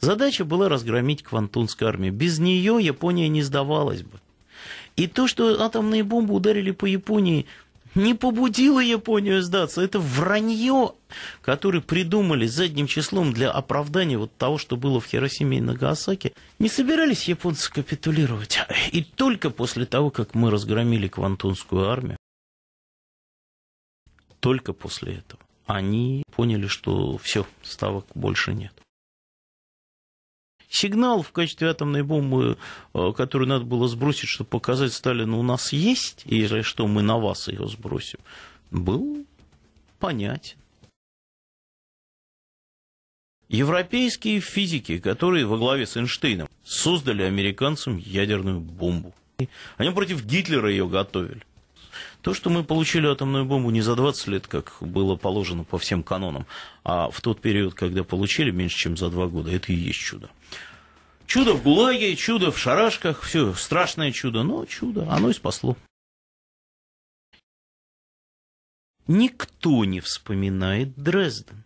Задача была разгромить Квантунскую армию. Без нее Япония не сдавалась бы. И то, что атомные бомбы ударили по Японии, не побудило Японию сдаться. Это вранье, которое придумали задним числом для оправдания вот того, что было в Хиросиме и Нагасаке. Не собирались японцы капитулировать. И только после того, как мы разгромили Квантунскую армию, только после этого они поняли, что все, ставок больше нет сигнал в качестве атомной бомбы, э, которую надо было сбросить, чтобы показать Сталину, у нас есть, и что, мы на вас ее сбросим, был понятен. Европейские физики, которые во главе с Эйнштейном создали американцам ядерную бомбу. Они против Гитлера ее готовили. То, что мы получили атомную бомбу не за 20 лет, как было положено по всем канонам, а в тот период, когда получили, меньше, чем за 2 года, это и есть чудо. Чудо в ГУЛАГе, чудо в шарашках, все, страшное чудо, но чудо, оно и спасло. Никто не вспоминает Дрезден,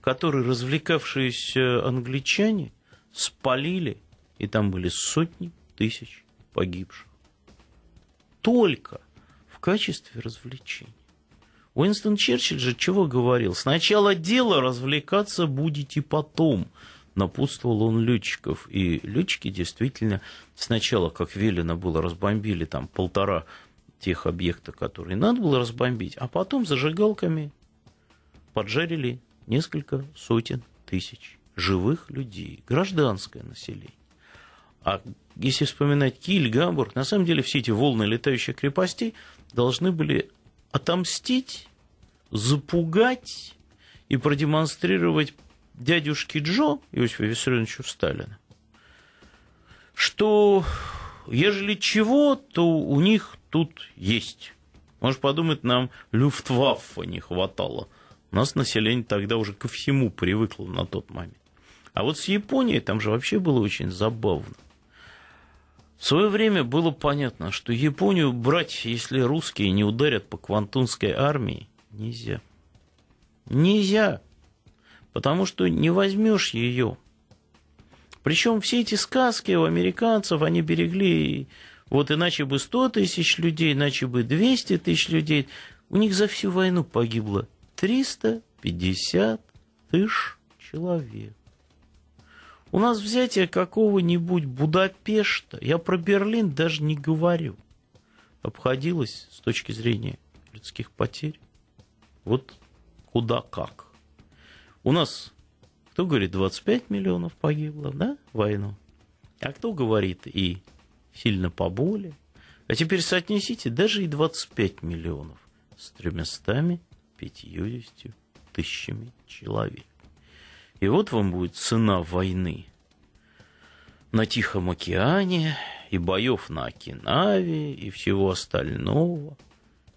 который развлекавшиеся англичане спалили, и там были сотни тысяч погибших. Только в качестве развлечения. Уинстон Черчилль же чего говорил? Сначала дело, развлекаться будете потом. Напутствовал он летчиков. И летчики действительно сначала, как велено было, разбомбили там полтора тех объектов, которые надо было разбомбить, а потом зажигалками поджарили несколько сотен тысяч живых людей, гражданское население. А если вспоминать Киль, Гамбург, на самом деле все эти волны летающих крепостей – должны были отомстить, запугать и продемонстрировать дядюшке Джо, Иосифа Виссарионовичу Сталина, что ежели чего, то у них тут есть. Можешь подумать, нам люфтваффа не хватало. У нас население тогда уже ко всему привыкло на тот момент. А вот с Японией там же вообще было очень забавно. В свое время было понятно, что Японию брать, если русские не ударят по Квантунской армии, нельзя. Нельзя, потому что не возьмешь ее. Причем все эти сказки у американцев, они берегли, вот иначе бы 100 тысяч людей, иначе бы 200 тысяч людей. У них за всю войну погибло 350 тысяч человек. У нас взятие какого-нибудь Будапешта, я про Берлин даже не говорю, обходилось с точки зрения людских потерь. Вот куда как. У нас, кто говорит, 25 миллионов погибло, да, в войну? А кто говорит и сильно поболее? А теперь соотнесите даже и 25 миллионов с 350 тысячами человек. И вот вам будет цена войны на Тихом океане и боев на Окинаве и всего остального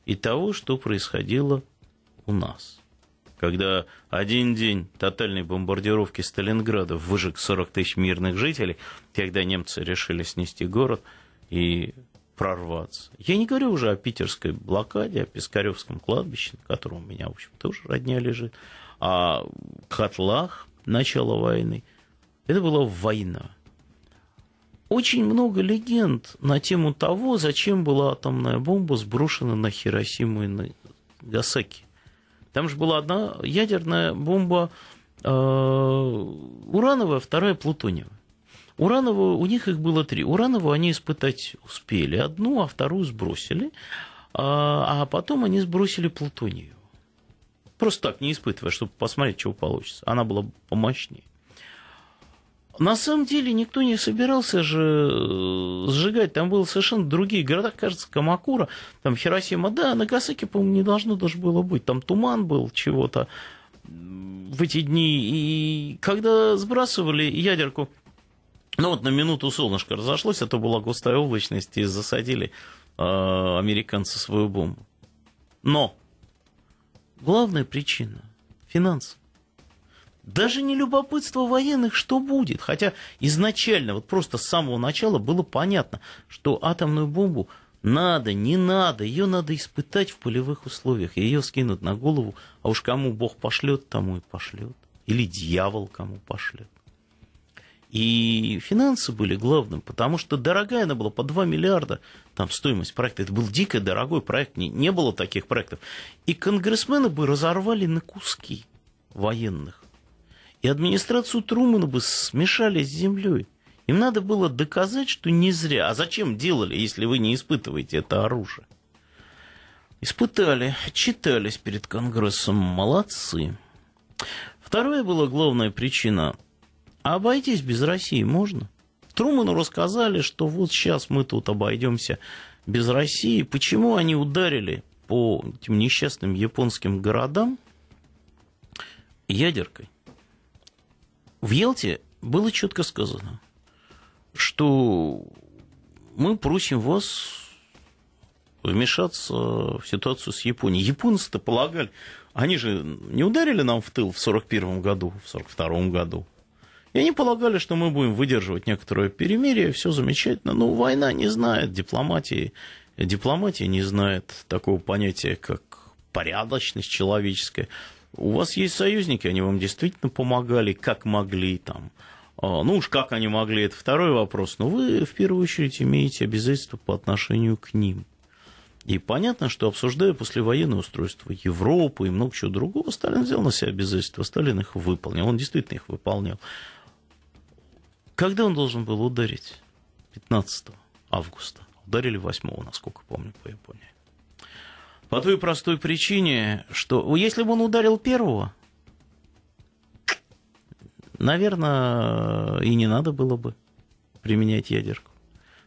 и того, что происходило у нас. Когда один день тотальной бомбардировки Сталинграда выжег 40 тысяч мирных жителей, когда немцы решили снести город и прорваться. Я не говорю уже о питерской блокаде, о Пискаревском кладбище, на котором у меня, в общем, тоже родня лежит, а о котлах начала войны. Это была война. Очень много легенд на тему того, зачем была атомная бомба сброшена на Хиросиму и на Гасаки. Там же была одна ядерная бомба э, урановая, вторая плутониевая. Урановую, у них их было три. Урановую они испытать успели одну, а вторую сбросили. А, а потом они сбросили плутонию. Просто так, не испытывая, чтобы посмотреть, чего получится. Она была помощнее. На самом деле никто не собирался же э, сжигать. Там были совершенно другие города, кажется, Камакура, там Хиросима, да, Нагасаки, по-моему, не должно даже было быть. Там туман был чего-то в эти дни. И когда сбрасывали ядерку, ну вот на минуту солнышко разошлось, а то была густая облачность, и засадили э, американцы свою бомбу. Но Главная причина – финансы. Даже не любопытство военных, что будет. Хотя изначально, вот просто с самого начала было понятно, что атомную бомбу надо, не надо, ее надо испытать в полевых условиях. Ее скинут на голову, а уж кому Бог пошлет, тому и пошлет. Или дьявол кому пошлет. И финансы были главным, потому что дорогая она была, по 2 миллиарда там стоимость проекта. Это был дико дорогой проект, не, не было таких проектов. И конгрессмены бы разорвали на куски военных. И администрацию Трумана бы смешали с землей. Им надо было доказать, что не зря. А зачем делали, если вы не испытываете это оружие? Испытали, читались перед Конгрессом, молодцы. Вторая была главная причина а обойтись без России можно. Труману рассказали, что вот сейчас мы тут обойдемся без России. Почему они ударили по этим несчастным японским городам ядеркой? В Ялте было четко сказано, что мы просим вас вмешаться в ситуацию с Японией. Японцы-то полагали, они же не ударили нам в тыл в 1941 году, в 1942 году, и они полагали, что мы будем выдерживать некоторое перемирие, все замечательно. Но война не знает дипломатии, дипломатия не знает такого понятия, как порядочность человеческая. У вас есть союзники, они вам действительно помогали, как могли там. А, ну уж как они могли, это второй вопрос. Но вы в первую очередь имеете обязательства по отношению к ним. И понятно, что обсуждая послевоенное устройство Европы и много чего другого, Сталин взял на себя обязательства, Сталин их выполнил, он действительно их выполнял. Когда он должен был ударить? 15 августа. Ударили 8, насколько помню, по Японии. По той простой причине, что ну, если бы он ударил первого, наверное, и не надо было бы применять ядерку.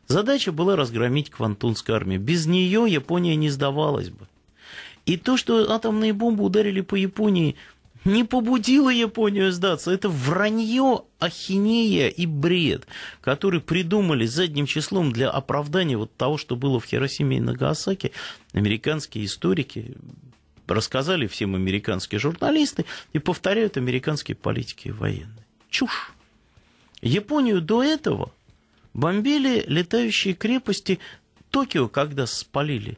Задача была разгромить Квантунскую армию. Без нее Япония не сдавалась бы. И то, что атомные бомбы ударили по Японии – не побудило Японию сдаться. Это вранье, ахинея и бред, который придумали задним числом для оправдания вот того, что было в Хиросиме и Нагасаке. Американские историки рассказали всем американские журналисты и повторяют американские политики и военные. Чушь. Японию до этого бомбили летающие крепости Токио, когда спалили.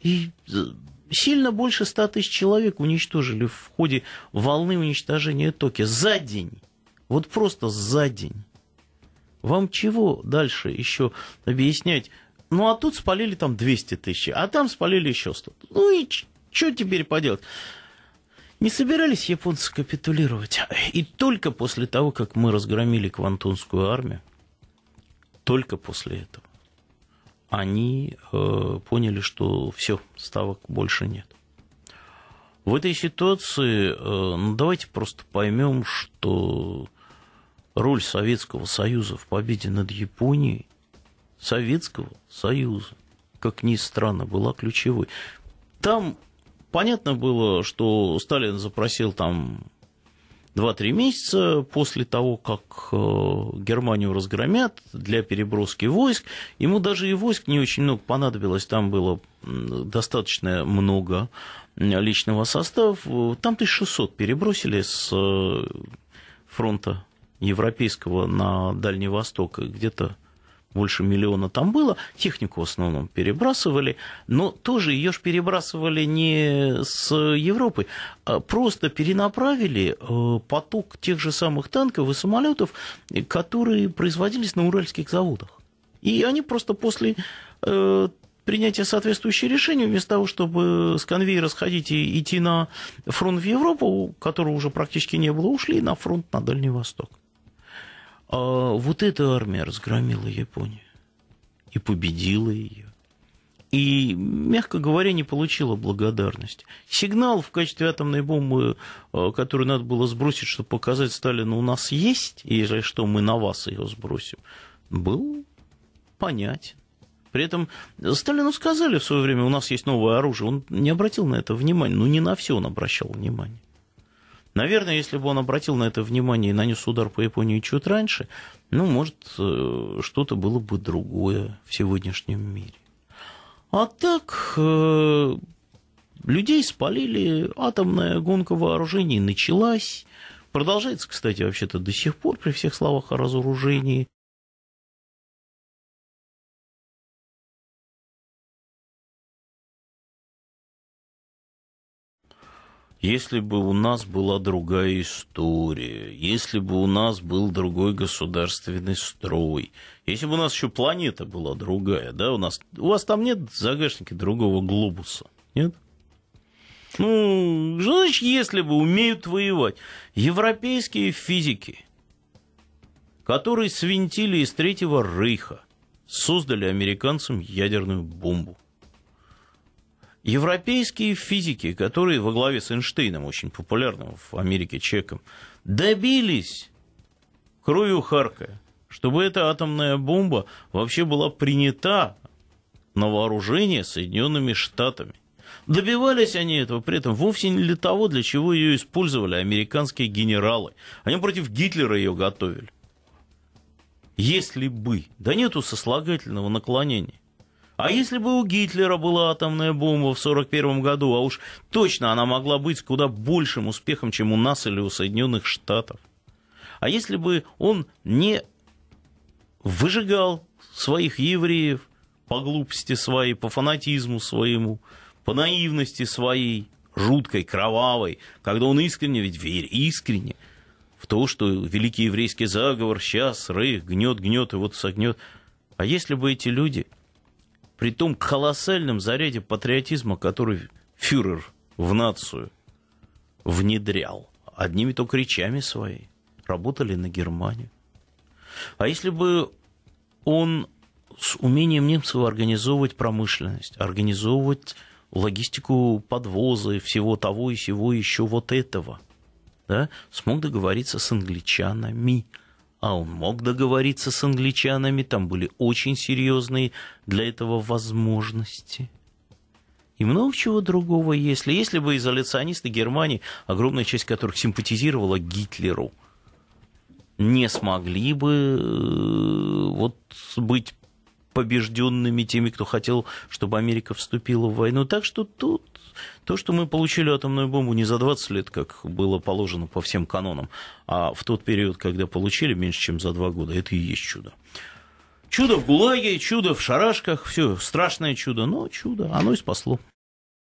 И э, сильно больше 100 тысяч человек уничтожили в ходе волны уничтожения Токи за день. Вот просто за день. Вам чего дальше еще объяснять? Ну, а тут спалили там 200 тысяч, а там спалили еще 100. Ну и что теперь поделать? Не собирались японцы капитулировать. И только после того, как мы разгромили Квантунскую армию, только после этого они э, поняли, что все, ставок больше нет. В этой ситуации э, ну, давайте просто поймем, что роль Советского Союза в победе над Японией, Советского Союза, как ни странно, была ключевой. Там понятно было, что Сталин запросил там 2-3 месяца после того, как э, Германию разгромят для переброски войск. Ему даже и войск не очень много понадобилось, там было достаточно много личного состава. Там 1600 перебросили с э, фронта европейского на Дальний Восток, где-то больше миллиона там было, технику в основном перебрасывали, но тоже ее же перебрасывали не с Европы, а просто перенаправили э, поток тех же самых танков и самолетов, которые производились на уральских заводах. И они просто после э, принятия соответствующего решения, вместо того, чтобы с конвейера сходить и идти на фронт в Европу, которого уже практически не было, ушли на фронт на Дальний Восток. А вот эта армия разгромила Японию и победила ее. И, мягко говоря, не получила благодарности. Сигнал в качестве атомной бомбы, э, который надо было сбросить, чтобы показать Сталину, у нас есть, и если что, мы на вас ее сбросим, был понятен. При этом Сталину сказали в свое время, у нас есть новое оружие. Он не обратил на это внимания. Ну, не на все он обращал внимание. Наверное, если бы он обратил на это внимание и нанес удар по Японии чуть раньше, ну, может, э, что-то было бы другое в сегодняшнем мире. А так, э, людей спалили, атомная гонка вооружений началась. Продолжается, кстати, вообще-то до сих пор при всех словах о разоружении. Если бы у нас была другая история, если бы у нас был другой государственный строй, если бы у нас еще планета была другая, да, у нас... У вас там нет в другого глобуса, нет? Ну, что значит, если бы умеют воевать? Европейские физики, которые свинтили из Третьего Рейха, создали американцам ядерную бомбу. Европейские физики, которые во главе с Эйнштейном, очень популярным в Америке человеком, добились кровью Харка, чтобы эта атомная бомба вообще была принята на вооружение Соединенными Штатами. Добивались они этого при этом вовсе не для того, для чего ее использовали американские генералы. Они против Гитлера ее готовили. Если бы, да нету сослагательного наклонения. А если бы у Гитлера была атомная бомба в 1941 году, а уж точно она могла быть с куда большим успехом, чем у нас или у Соединенных Штатов. А если бы он не выжигал своих евреев по глупости своей, по фанатизму своему, по наивности своей, жуткой, кровавой, когда он искренне, ведь верит, искренне, в то, что великий еврейский заговор сейчас, рых, гнет, гнет и вот согнет. А если бы эти люди – при том колоссальном заряде патриотизма, который фюрер в нацию внедрял одними только речами своей, работали на Германию. А если бы он с умением немцев организовывать промышленность, организовывать логистику подвоза и всего того и всего еще вот этого, да, смог договориться с англичанами – а он мог договориться с англичанами, там были очень серьезные для этого возможности. И много чего другого, если, если бы изоляционисты Германии, огромная часть которых симпатизировала Гитлеру, не смогли бы э, вот, быть побежденными теми, кто хотел, чтобы Америка вступила в войну. Так что тут то, что мы получили атомную бомбу не за 20 лет, как было положено по всем канонам, а в тот период, когда получили, меньше, чем за 2 года, это и есть чудо. Чудо в ГУЛАГе, чудо в шарашках, все страшное чудо, но чудо, оно и спасло.